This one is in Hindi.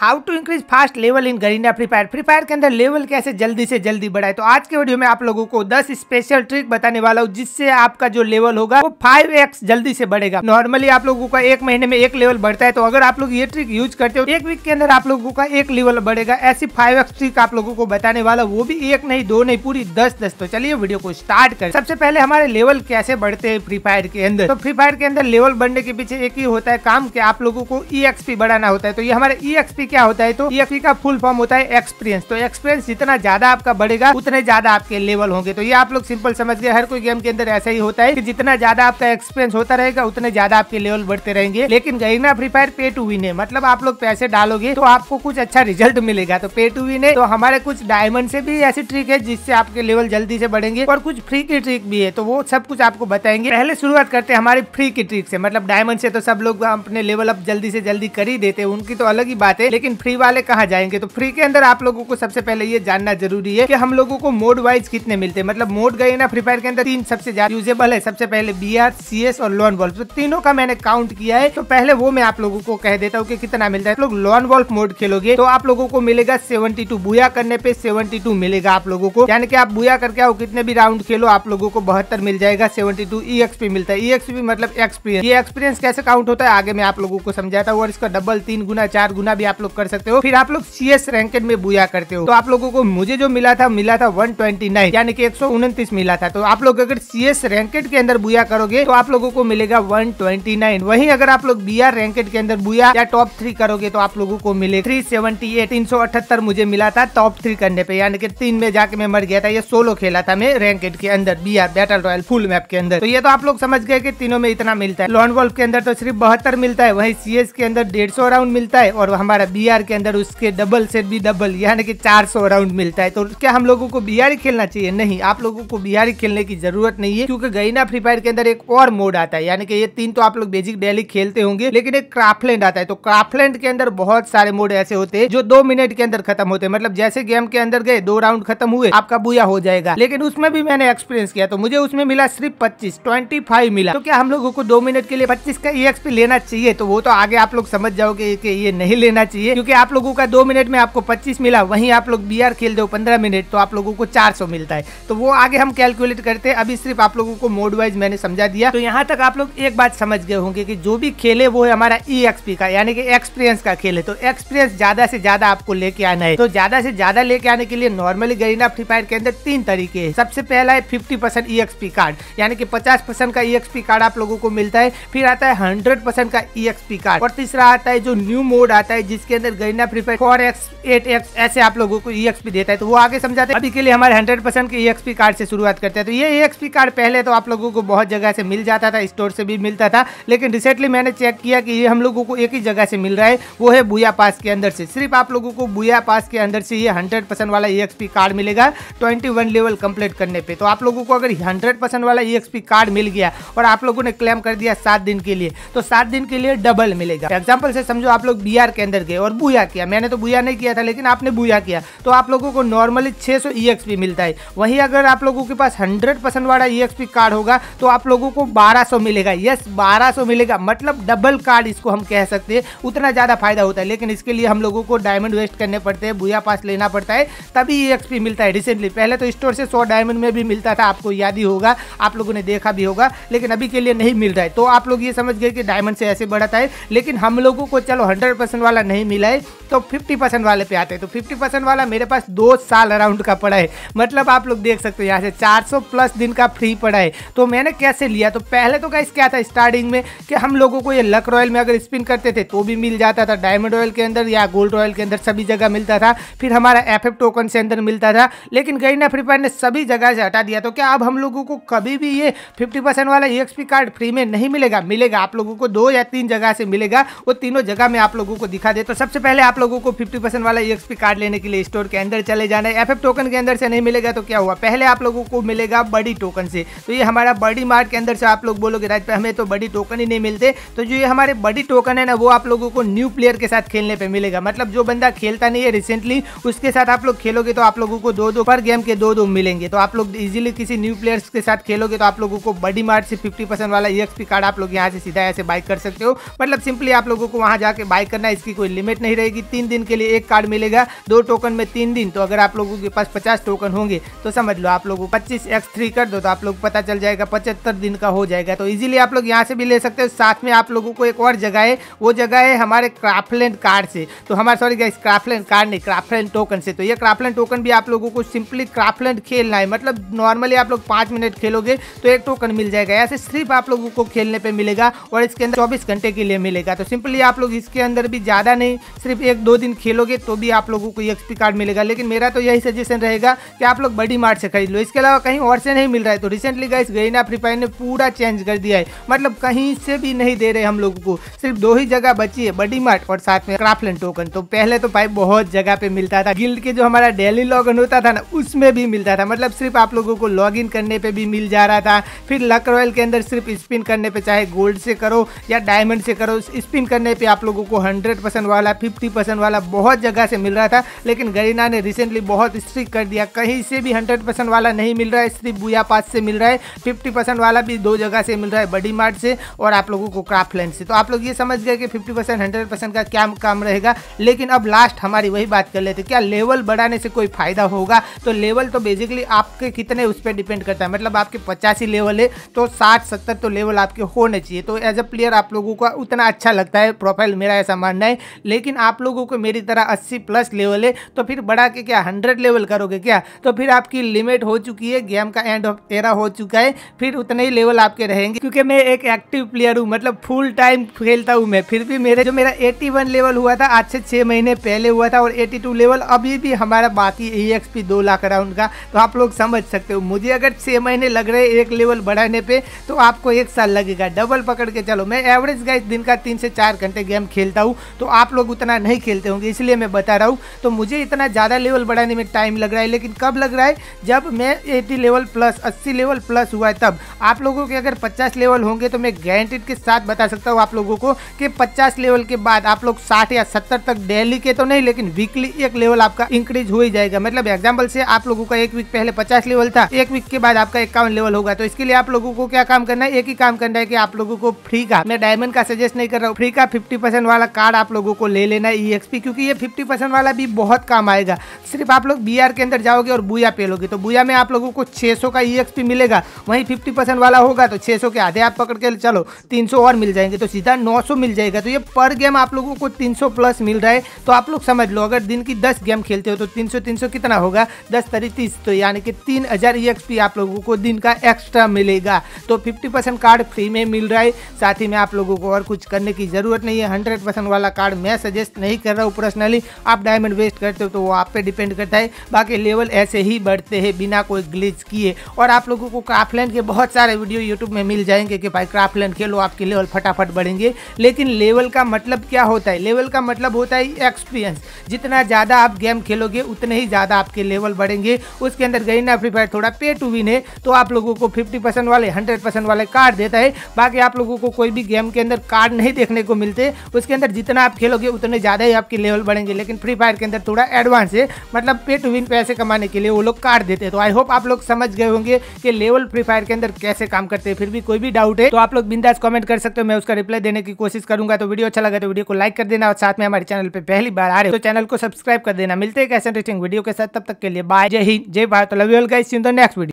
how to increase fast level in Garena Free Fire Free Fire के अंदर लेवल कैसे जल्दी से जल्दी बढ़ाए तो आज के वीडियो में आप लोगों को 10 स्पेशल ट्रिक बताने वाला हूँ जिससे आपका जो लेवल होगा वो 5x जल्दी से बढ़ेगा नॉर्मली आप लोगों का एक महीने में एक लेवल बढ़ता है तो अगर आप लोग ये ट्रिक यूज करते हो तो एक वीक के अंदर आप लोगों का एक लेवल बढ़ेगा ऐसी फाइव ट्रिक आप लोगों को बताने वाला वो भी एक नहीं दो नहीं पूरी दस दस तो चलिए वीडियो को स्टार्ट करें सबसे पहले हमारे लेवल कैसे बढ़ते हैं फ्री फायर के अंदर तो फ्री फायर के अंदर लेवल बढ़ने के पीछे एक ही होता है काम की आप लोगों को ई e बढ़ाना होता है तो ये हमारे ई e क्या होता है तो ई e का फुल फॉर्म होता है एक्सपीरियंस तो एक्सपीरियंस जितना ज्यादा आपका बढ़ेगा उतने ज्यादा आपके लेवल होंगे तो ये आप लोग सिंपल समझ गए हर कोई गेम के अंदर ऐसा ही होता है कि जितना ज्यादा आपका एक्सपीरियंस होता रहेगा उतने ज्यादा आपके लेवल बढ़ते रहेंगे लेकिन Garena Free Fire pay to win है मतलब आप लोग पैसे डालोगे तो आपको कुछ अच्छा रिजल्ट मिलेगा तो पे टू विन है तो हमारे कुछ डायमंड से भी ऐसी ट्रिक है जिससे आपके लेवल जल्दी से बढ़ेंगे और कुछ फ्री की ट्रिक भी है तो वो सब कुछ आपको बताएंगे पहले शुरुआत करते हैं हमारी फ्री की ट्रिक से मतलब डायमंड से तो सब लोग अपने लेवल अप जल्दी से जल्दी कर ही देते उनकी तो अलग ही बात है लेकिन फ्री वाले कहाँ जाएंगे तो फ्री के अंदर आप लोगों को सबसे पहले ये जानना जरूरी है कि हम लोगों को मोड वाइज कितने मिलते हैं मतलब मोड गए ना फ्री फायर के अंदर तीन सबसे ज्यादा यूजेबल है सबसे पहले बी आर सी एस और लॉन वॉल्फ तो तीनों का मैंने काउंट किया है तो पहले वो मैं आप लोगों को कह देता हूँ कि कितना मिलता है लोग लॉन वॉल्फ मोड खेलोगे तो आप लोगों को मिलेगा सेवेंटी टू बुया करने पे सेवेंटी मिलेगा आप लोगों को यानी कि आप बुया करके आओ कितने भी राउंड खेलो आप लोगों को बहत्तर मिल जाएगा सेवेंटी टू e मिलता है ईएक्सपी e मतलब एक्सपीरियंस ये एक्सपीरियंस कैसे काउंट होता है आगे मैं आप लोगों को समझाता हूँ और इसका डबल तीन गुना चार गुना भी आप लोग कर सकते हो फिर आप लोग सी एस रैंकेड में बुया करते हो तो आप लोगों को मुझे जो मिला था मिला था वन ट्वेंटी नाइन यानी कि एक सौ उनतीस मिला था तो आप लोग अगर सी एस रैंकेड के अंदर बुया करोगे तो आप लोगों को मिलेगा वन ट्वेंटी नाइन वही अगर आप लोग बी आर रैंकेड के अंदर बुया या टॉप थ्री करोगे तो आप लोगों को मिले थ्री सेवेंटी एट तीन सौ अठहत्तर मुझे मिला था टॉप थ्री करने पे यानी कि तीन में जाके मैं मर गया था ये सोलो खेला था मैं रैंकेड के अंदर B R battle royale full map के अंदर तो ये तो आप लोग समझ गए कि तीनों में इतना मिलता है लॉन्ड वॉल्फ के अंदर तो सिर्फ बहत्तर मिलता है वही सी एस के अंदर डेढ़ सौ राउंड मिलता है और हमारा बीआर के अंदर उसके डबल से भी डबल यानी कि 400 राउंड मिलता है तो क्या हम लोगों को बीआर खेलना चाहिए नहीं आप लोगों को बीआर खेलने की जरूरत नहीं है क्योंकि गईना फ्री फायर के अंदर एक और मोड आता है यानी कि ये तीन तो आप लोग बेसिक डेली खेलते होंगे लेकिन एक क्राफ्टलैंड आता है तो क्राफ्टलैंड के अंदर बहुत सारे मोड ऐसे होते हैं जो दो मिनट के अंदर खत्म होते हैं मतलब जैसे गेम के अंदर गए दो राउंड खत्म हुए आपका बुया हो जाएगा लेकिन उसमें भी मैंने एक्सपीरियंस किया तो मुझे उसमें मिला सिर्फ पच्चीस ट्वेंटी मिला तो क्या हम लोगों को दो मिनट के लिए पच्चीस का ई e लेना चाहिए तो वो तो आगे आप लोग समझ जाओगे ये नहीं लेना चाहिए चाहिए क्योंकि आप लोगों का दो मिनट में आपको पच्चीस मिला वहीं आप लोग बी खेल दो पंद्रह मिनट तो आप लोगों को चार मिलता है तो वो आगे हम कैलकुलेट करते हैं अभी सिर्फ आप लोगों को मोड वाइज मैंने समझा दिया तो यहाँ तक आप लोग एक बात समझ गए होंगे कि जो भी खेल है वो है हमारा ई e एक्सपी का यानी कि एक्सपीरियंस का खेल है तो एक्सपीरियंस ज्यादा से ज्यादा आपको लेके आना है तो ज्यादा से ज्यादा लेके आने के लिए नॉर्मली गरीना फ्री फायर के अंदर तीन तरीके है सबसे पहला है fifty percent E XP card यानी कि पचास परसेंट का ई एक्सपी कार्ड आप लोगों को मिलता है फिर आता है हंड्रेड परसेंट का ई एक्सपी कार्ड और तीसरा आता है जो न्यू मोड आता है जिसके इसके अंदर Garena Free Fire four X eight X ऐसे आप लोगों को ई e देता है तो वो आगे समझाते हैं अभी के लिए हमारे हंड्रेड परसेंट के ई e कार्ड से शुरुआत करते हैं तो ये ई e कार्ड पहले तो आप लोगों को बहुत जगह से मिल जाता था स्टोर से भी मिलता था लेकिन रिसेंटली मैंने चेक किया कि ये हम लोगों को एक ही जगह से मिल रहा है वो है बुया पास के अंदर से सिर्फ आप लोगों को बुया पास के अंदर से ये हंड्रेड परसेंट वाला ई कार्ड मिलेगा ट्वेंटी वन लेवल कंप्लीट करने पर तो आप लोगों को अगर हंड्रेड परसेंट वाला ई कार्ड मिल गया और आप लोगों ने क्लेम कर दिया सात दिन के लिए तो सात दिन के लिए डबल मिलेगा एग्जाम्पल से समझो आप लोग बिहार के अंदर गए और बुया किया मैंने तो बुया नहीं किया था लेकिन आपने बुया किया तो आप लोगों को नॉर्मली छः सौ e मिलता है वहीं अगर आप लोगों के पास हंड्रेड परसेंट वाला ई e कार्ड होगा तो आप लोगों को बारह मिलेगा यस बारह मिलेगा मतलब डबल कार्ड इसको हम कह सकते हैं उतना ज़्यादा फायदा होता है लेकिन इसके लिए हम लोगों को डायमंड वेस्ट करने पड़ते हैं बुया पास लेना पड़ता है तभी ई e मिलता है रिसेंटली पहले तो स्टोर से सौ डायमंड में भी मिलता था आपको याद ही होगा आप लोगों ने देखा भी होगा लेकिन अभी के लिए नहीं मिल रहा है तो आप लोग ये समझ गए कि डायमंड से ऐसे बढ़ाता है लेकिन हम लोगों को चलो हंड्रेड वाला नहीं मिला है तो 50% वाले पे आते हैं तो 50% वाला मेरे पास दो साल अराउंड का पड़ा है मतलब आप लोग देख सकते हो यहाँ से 400 प्लस दिन का फ्री पड़ा है तो मैंने कैसे लिया तो पहले तो कैसे क्या था स्टार्टिंग में कि हम लोगों को ये लक रॉयल में अगर स्पिन करते थे तो भी मिल जाता था डायमंड रॉयल के अंदर या गोल्ड रॉयल के अंदर सभी जगह मिलता था फिर हमारा एफ टोकन से अंदर मिलता था लेकिन गई ना फ्री फायर ने सभी जगह से हटा दिया तो क्या अब हम लोगों को कभी भी ये फिफ्टी वाला ई कार्ड फ्री में नहीं मिलेगा मिलेगा आप लोगों को दो या तीन जगह से मिलेगा वो तीनों जगह में आप लोगों को दिखा दे तो सबसे पहले आप लोगों को 50 परसेंट वाला ईएक्सपी e कार्ड लेने के लिए स्टोर के अंदर चले जाना है एफ टोकन के अंदर से नहीं मिलेगा तो क्या हुआ पहले आप लोगों को मिलेगा बड़ी टोकन से तो ये हमारा बड़ी मार्ट के अंदर से आप लोग बोलोगे राज पे हमें तो बड़ी टोकन ही नहीं मिलते तो जो ये हमारे बड़ी टोकन है ना वो आप लोगों को न्यू प्लेयर के साथ खेलने पर मिलेगा मतलब जो बंदा खेलता नहीं है रिसेंटली उसके साथ आप लोग खेलोगे तो आप लोगों को दो दो पर गेम के दो दो मिलेंगे तो आप लोग इजिली किसी न्यू प्लेयर्स के साथ खेलोगे तो आप लोगों को बड़ी मार्ट से फिफ्टी वाला ई e कार्ड आप लोग यहाँ से सीधा ऐसे बाइक कर सकते हो मतलब सिंपली आप लोगों को वहाँ जाके बाइक करना इसकी कोई लिमिट लिमिट नहीं रहेगी तीन दिन के लिए एक कार्ड मिलेगा दो टोकन में तीन दिन तो अगर आप लोगों के पास पचास टोकन होंगे तो समझ लो आप लोग पच्चीस एक्स थ्री कर दो तो आप लोग पता चल जाएगा पचहत्तर दिन का हो जाएगा तो इजिली आप लोग यहाँ से भी ले सकते हो साथ में आप लोगों को एक और जगह है वो जगह है हमारे क्राफ्टलैंड कार्ड से तो हमारे सॉरी गाइस क्राफ्टलैंड कार्ड नहीं क्राफ्टलैंड टोकन से तो ये क्राफ्टलैंड टोकन भी आप लोगों को सिंपली क्राफ्टलैंड खेलना है मतलब नॉर्मली आप लोग पाँच मिनट खेलोगे तो एक टोकन मिल जाएगा ऐसे सिर्फ आप लोगों को खेलने पर मिलेगा और इसके अंदर चौबीस घंटे के लिए मिलेगा तो सिंपली आप लोग इसके अंदर भी ज़्यादा नहीं नहीं सिर्फ एक दो दिन खेलोगे तो भी आप लोगों को एक्सपी कार्ड मिलेगा लेकिन मेरा तो यही सजेशन रहेगा कि आप लोग बड़ी मार्ट से खरीद लो इसके अलावा कहीं और से नहीं मिल रहा है तो recently guys Garena Free Fire ने पूरा चेंज कर दिया है मतलब कहीं से भी नहीं दे रहे हम लोगों को सिर्फ दो ही जगह बची है बडी मार्ट और साथ में क्राफ्ट टोकन तो पहले तो भाई बहुत जगह पे मिलता था गिल्ड के जो हमारा डेली लॉग होता था ना उसमें भी मिलता था मतलब सिर्फ आप लोगों को लॉगिन करने पर भी मिल जा रहा था फिर लक रॉयल के अंदर सिर्फ स्पिन करने पर चाहे गोल्ड से करो या डायमंड से करो स्पिन करने पर आप लोगों को हंड्रेड वाला फिफ्टी परसेंट वाला बहुत जगह से मिल रहा था लेकिन गरीना ने रिसेंटली बहुत स्ट्रिक कर दिया कहीं से भी हंड्रेड परसेंट वाला नहीं मिल रहा है सिर्फ बुया पास से मिल रहा है फिफ्टी परसेंट वाला भी दो जगह से मिल रहा है बडी मार्ट से और आप लोगों को क्राफ्ट लैंड से तो आप लोग ये समझ गए कि फिफ्टी परसेंट हंड्रेड परसेंट का क्या काम रहेगा लेकिन अब लास्ट हमारी वही बात कर लेते क्या लेवल बढ़ाने से कोई फ़ायदा होगा तो लेवल तो बेसिकली आपके कितने उस पर डिपेंड करता है मतलब आपके पचासी लेवल है तो साठ सत्तर तो लेवल आपके होने चाहिए तो एज अ प्लेयर आप लोगों का उतना अच्छा लगता है प्रोफाइल मेरा ऐसा मानना है लेकिन आप लोगों को मेरी तरह 80 प्लस लेवल है तो फिर बढ़ा के क्या 100 लेवल करोगे क्या तो फिर आपकी लिमिट हो चुकी है गेम का एंड ऑफ एरा हो चुका है फिर उतने ही लेवल आपके रहेंगे क्योंकि मैं एक एक्टिव प्लेयर हूँ मतलब फुल टाइम खेलता हूँ मैं फिर भी मेरे जो मेरा एट्टी लेवल हुआ था आज से छः महीने पहले हुआ था और एट्टी लेवल अभी भी हमारा बाकी ई एक्स पी दो लाख राउंड का तो आप लोग समझ सकते हो मुझे अगर छः महीने लग रहे एक लेवल बढ़ाने पर तो आपको एक साल लगेगा डबल पकड़ के चलो मैं एवरेज गाइस दिन का तीन से चार घंटे गेम खेलता हूँ तो आप लोग लोग उतना नहीं खेलते होंगे इसलिए मैं बता रहा हूँ तो मुझे इतना ज़्यादा लेवल बढ़ाने में टाइम लग रहा है लेकिन कब लग रहा है जब मैं एटी लेवल प्लस अस्सी लेवल प्लस हुआ है तब आप लोगों के अगर पचास लेवल होंगे तो मैं गारंटेड के साथ बता सकता हूँ आप लोगों को कि पचास लेवल के बाद आप लोग साठ या सत्तर तक डेली के तो नहीं लेकिन वीकली एक लेवल आपका इंक्रीज हो ही जाएगा मतलब एग्जाम्पल से आप लोगों का एक वीक पहले पचास लेवल था एक वीक के बाद आपका इक्यावन लेवल होगा तो इसके लिए आप लोगों को क्या काम करना है एक ही काम करना है कि आप लोगों को फ्री का मैं डायमंड का सजेस्ट नहीं कर रहा हूँ फ्री का फिफ्टी वाला कार्ड आप लोगों को ले लेना ई e क्योंकि ये 50 परसेंट वाला भी बहुत काम आएगा सिर्फ आप लोग बी के अंदर जाओगे और बुया पे लोगे तो बुया में आप लोगों को छः का ई e मिलेगा वहीं फिफ्टी वाला होगा तो छः के आधे आप पकड़ के चलो तीन और मिल जाएंगे तो सीधा नौ मिल जाएगा तो ये पर गेम आप लोगों को तीन प्लस मिल रहा है तो आप लोग समझ लो अगर दिन की दस गेम खेलते हो तो तीन सौ कितना होगा दस तरी तीस तो यानी कि तीन हज़ार ई e आप लोगों को दिन का एक्स्ट्रा मिलेगा तो फिफ्टी परसेंट कार्ड फ्री में मिल रहा है साथ ही में आप लोगों को और कुछ करने की ज़रूरत नहीं है हंड्रेड परसेंट वाला कार्ड मैं सजेस्ट नहीं कर रहा हूँ पर्सनली आप डायमंड वेस्ट करते हो तो वो आप पे डिपेंड करता है बाकी लेवल ऐसे ही बढ़ते हैं बिना कोई ग्लिच किए और आप लोगों को क्राफ्टलैंड के बहुत सारे वीडियो यूट्यूब में मिल जाएंगे कि भाई क्राफ्टलैंड खेलो आपके लेवल फटाफट बढ़ेंगे लेकिन लेवल का मतलब क्या होता है लेवल का मतलब होता है एक्सपीरियंस जितना ज़्यादा आप गेम खेलोगे उतने ही ज़्यादा आपके लेवल बढ़ेंगे उसके अंदर गई ना फ्री फायर थोड़ा पे टू विन है तो आप लोगों को फिफ्टी परसेंट वाले हंड्रेड परसेंट वाले कार्ड देता है बाकी आप लोगों को कोई भी गेम के अंदर कार्ड नहीं देखने को मिलते उसके अंदर जितना आप खेलोगे उतने ज़्यादा ही आपके लेवल बढ़ेंगे लेकिन फ्री फायर के अंदर थोड़ा एडवांस है मतलब पे टू विन पैसे कमाने के लिए वो लोग काट देते हैं तो आई होप आप लोग समझ गए होंगे कि लेवल फ्री फायर के अंदर कैसे काम करते हैं फिर भी कोई भी डाउट है तो आप लोग बिंदास कमेंट कर सकते हो मैं उसका रिप्लाई देने की कोशिश करूंगा तो वीडियो अच्छा लगा तो वीडियो को लाइक कर देना और साथ में हमारे चैनल पर पहली बार आ रहे हो तो चैनल को सब्सक्राइब कर देना मिलते हैं कैसे इंटरेस्टिंग वीडियो के साथ तब तक के लिए बाय जय हिंद जय Bharat love you all guys in the next video